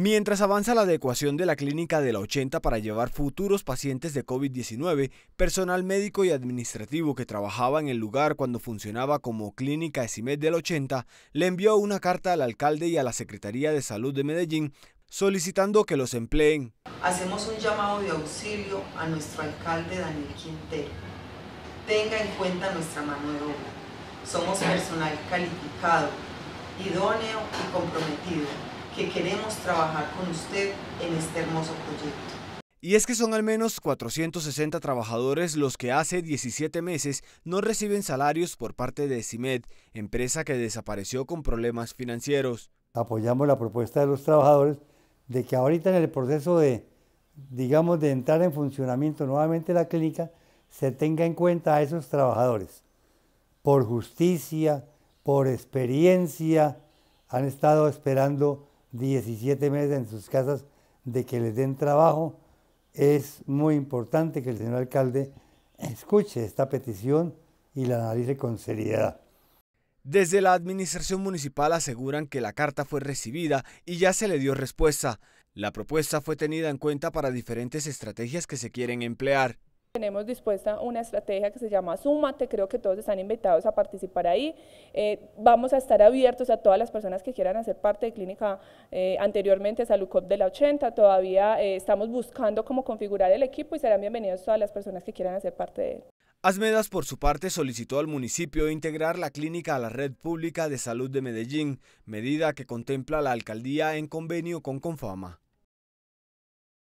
Mientras avanza la adecuación de la clínica de la 80 para llevar futuros pacientes de COVID-19, personal médico y administrativo que trabajaba en el lugar cuando funcionaba como clínica ESIMED del 80 le envió una carta al alcalde y a la Secretaría de Salud de Medellín solicitando que los empleen. Hacemos un llamado de auxilio a nuestro alcalde Daniel Quintero. Tenga en cuenta nuestra mano de obra. Somos personal calificado, idóneo y comprometido que queremos trabajar con usted en este hermoso proyecto. Y es que son al menos 460 trabajadores los que hace 17 meses no reciben salarios por parte de CIMED, empresa que desapareció con problemas financieros. Apoyamos la propuesta de los trabajadores de que ahorita en el proceso de, digamos, de entrar en funcionamiento nuevamente la clínica, se tenga en cuenta a esos trabajadores. Por justicia, por experiencia, han estado esperando 17 meses en sus casas de que les den trabajo. Es muy importante que el señor alcalde escuche esta petición y la analice con seriedad. Desde la administración municipal aseguran que la carta fue recibida y ya se le dio respuesta. La propuesta fue tenida en cuenta para diferentes estrategias que se quieren emplear tenemos dispuesta una estrategia que se llama Súmate, creo que todos están invitados a participar ahí. Eh, vamos a estar abiertos a todas las personas que quieran hacer parte de Clínica eh, anteriormente SaludCop de la 80, todavía eh, estamos buscando cómo configurar el equipo y serán bienvenidos todas las personas que quieran hacer parte de él. Asmedas, por su parte, solicitó al municipio integrar la clínica a la red pública de salud de Medellín, medida que contempla la alcaldía en convenio con Confama.